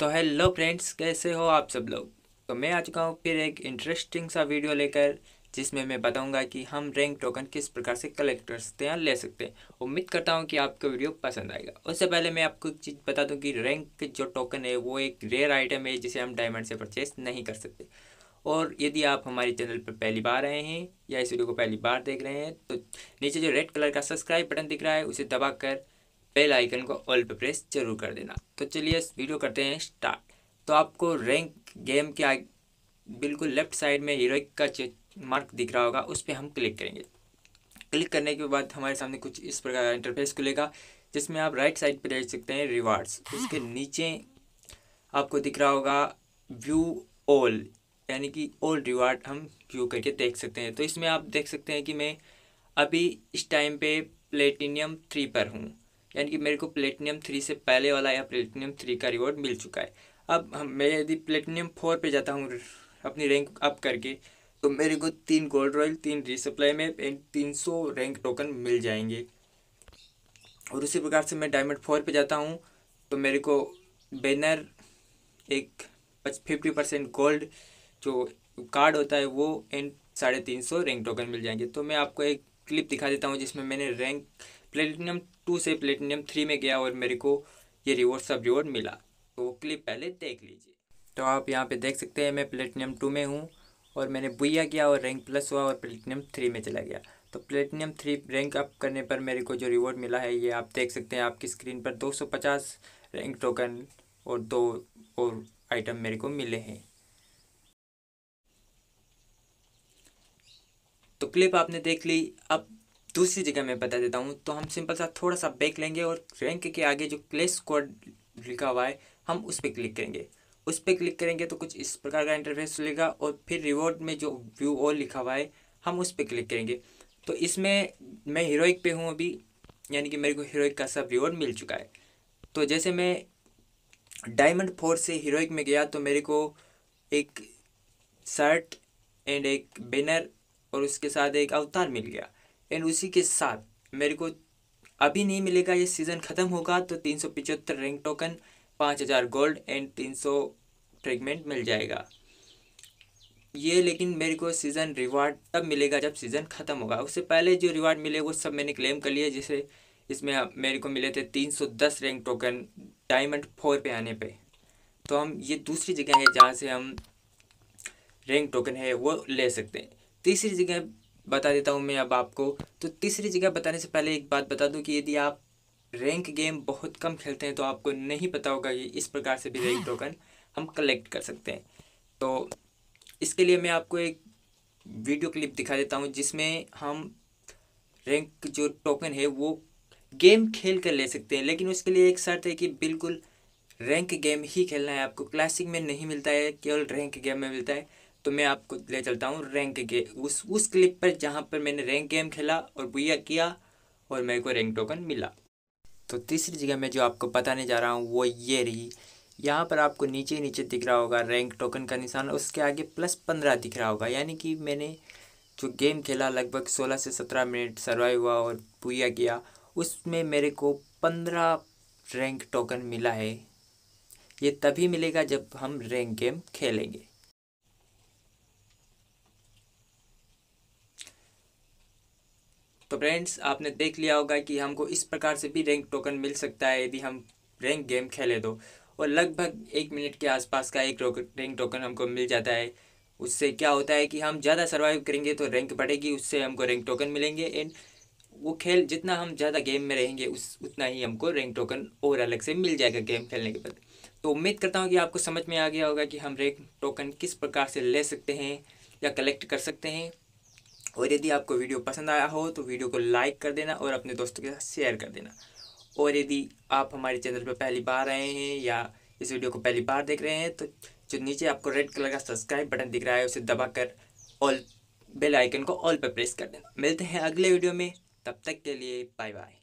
तो hello friends कैसे हो आप सब लोग तो मैं आ चुका हूँ फिर एक इंटरेस्टिंग सा वीडियो लेकर जिसमें मैं बताऊंगा कि हम रैंक टोकन किस प्रकार से कलेक्ट कर सकते हैं ले सकते हैं उम्मीद करता हूँ कि आपको वीडियो पसंद आएगा उससे पहले मैं आपको एक चीज़ बता दूँ कि रैंक जो टोकन है वो एक रेयर आइटम है जिसे हम डायमंड से परचेस नहीं कर सकते और यदि आप हमारे चैनल पर पहली बार आए हैं या इस वीडियो को पहली बार देख रहे हैं तो नीचे जो रेड कलर का सब्सक्राइब बटन दिख रहा है उसे दबा बेल आइकन को ऑल पे प्रेस जरूर कर देना तो चलिए इस वीडियो करते हैं स्टार्ट तो आपको रैंक गेम के बिल्कुल लेफ्ट साइड में हीरोइक का मार्क दिख रहा होगा उस पर हम क्लिक करेंगे क्लिक करने के बाद हमारे सामने कुछ इस प्रकार का इंटरफेस खुलेगा जिसमें आप राइट साइड पर देख सकते हैं रिवार्ड्स उसके नीचे आपको दिख रहा होगा व्यू ऑल यानी कि ऑल रिवार्ड हम व्यू करके देख सकते हैं तो इसमें आप देख सकते हैं कि मैं अभी इस टाइम पे प्लेटिनियम थ्री पर हूँ यानी कि मेरे को प्लेटिनियम थ्री से पहले वाला या प्लेटिनियम थ्री का रिवॉर्ड मिल चुका है अब हम मैं यदि प्लेटिनियम फोर पे जाता हूँ अपनी रैंक अप करके तो मेरे को तीन गोल्ड रॉयल तीन रिसप्लाई में तीन सौ रैंक टोकन मिल जाएंगे और उसी प्रकार से मैं डायमंड फोर पे जाता हूँ तो मेरे को बैनर एक फिफ्टी परसेंट गोल्ड जो कार्ड होता है वो एंड साढ़े तीन सौ रैंक टोकन मिल जाएंगे तो मैं आपको एक क्लिप दिखा देता हूँ जिसमें मैंने रैंक प्लेटिनियम टू से प्लेटिनियम थ्री में गया और मेरे को ये रिवॉर्ड सब रिवॉर्ड मिला तो वो क्लिप पहले देख लीजिए तो आप यहाँ पे देख सकते हैं मैं प्लेटिनियम टू में हूँ और मैंने बुया किया और रैंक प्लस हुआ और प्लेटिनियम थ्री में चला गया तो प्लेटिनियम थ्री रैंक अप करने पर मेरे को जो रिवॉर्ड मिला है ये आप देख सकते हैं आपकी स्क्रीन पर दो रैंक टोकन और दो और आइटम मेरे को मिले हैं तो क्लिप आपने देख ली अब दूसरी जगह मैं बता देता हूँ तो हम सिंपल सा थोड़ा सा बैक लेंगे और रैंक के आगे जो प्ले कोड लिखा हुआ है हम उस पर क्लिक करेंगे उस पर क्लिक करेंगे तो कुछ इस प्रकार का इंटरफेस लेगा और फिर रिवॉर्ड में जो व्यू ऑल लिखा हुआ है हम उस पर क्लिक करेंगे तो इसमें मैं हीरोइक पे हूँ अभी यानी कि मेरे को हीरोइक का सब रिवॉर्ड मिल चुका है तो जैसे मैं डायमंड फोर से हीरोइक में गया तो मेरे को एक शर्ट एंड एक बैनर और उसके साथ एक अवतार मिल गया एंड उसी के साथ मेरे को अभी नहीं मिलेगा ये सीज़न ख़त्म होगा तो तीन सौ पिचहत्तर रैंक टोकन पाँच हज़ार गोल्ड एंड तीन सौ फ्रेगमेंट मिल जाएगा ये लेकिन मेरे को सीज़न रिवार्ड तब मिलेगा जब सीज़न ख़त्म होगा उससे पहले जो रिवार्ड मिले वो सब मैंने क्लेम कर लिया जिसे इसमें मेरे को मिले थे तीन सौ दस रैंक टोकन डायमंड फोर पे आने पे तो हम ये दूसरी जगह है जहाँ से हम रैंक टोकन है वो ले सकते हैं तीसरी जगह बता देता हूँ मैं अब आपको तो तीसरी जगह बताने से पहले एक बात बता दूँ कि यदि आप रैंक गेम बहुत कम खेलते हैं तो आपको नहीं पता होगा कि इस प्रकार से भी रैंक टोकन हम कलेक्ट कर सकते हैं तो इसके लिए मैं आपको एक वीडियो क्लिप दिखा देता हूँ जिसमें हम रैंक जो टोकन है वो गेम खेल कर ले सकते हैं लेकिन उसके लिए एक शर्त है कि बिल्कुल रैंक गेम ही खेलना है आपको क्लासिक में नहीं मिलता है केवल रैंक गेम में मिलता है तो मैं आपको ले चलता हूँ रैंक के उस उस क्लिप पर जहाँ पर मैंने रैंक गेम खेला और बुया किया और मेरे को रैंक टोकन मिला तो तीसरी जगह मैं जो आपको बताने जा रहा हूँ वो ये रही यहाँ पर आपको नीचे नीचे दिख रहा होगा रैंक टोकन का निशान उसके आगे प्लस पंद्रह दिख रहा होगा यानी कि मैंने जो गेम खेला लगभग सोलह से सत्रह मिनट सर्वाइव हुआ और पूरा किया उसमें मेरे को पंद्रह रैंक टोकन मिला है ये तभी मिलेगा जब हम रैंक गेम खेलेंगे तो फ्रेंड्स आपने देख लिया होगा कि हमको इस प्रकार से भी रैंक टोकन मिल सकता है यदि हम रैंक गेम खेले तो और लगभग एक मिनट के आसपास का एक रैंक टोकन हमको मिल जाता है उससे क्या होता है कि हम ज़्यादा सर्वाइव करेंगे तो रैंक बढ़ेगी उससे हमको रैंक टोकन मिलेंगे एंड वो खेल जितना हम ज़्यादा गेम में रहेंगे उस उतना ही हमको रैंक टोकन और अलग से मिल जाएगा गेम खेलने के बाद तो उम्मीद करता हूँ कि आपको समझ में आ गया होगा कि हम रैंक टोकन किस प्रकार से ले सकते हैं या कलेक्ट कर सकते हैं और यदि आपको वीडियो पसंद आया हो तो वीडियो को लाइक कर देना और अपने दोस्तों के साथ शेयर कर देना और यदि आप हमारे चैनल पर पहली बार आए हैं या इस वीडियो को पहली बार देख रहे हैं तो जो नीचे आपको रेड कलर का सब्सक्राइब बटन दिख रहा है उसे दबाकर ऑल बेल आइकन को ऑल पर प्रेस कर देना मिलते हैं अगले वीडियो में तब तक के लिए बाय बाय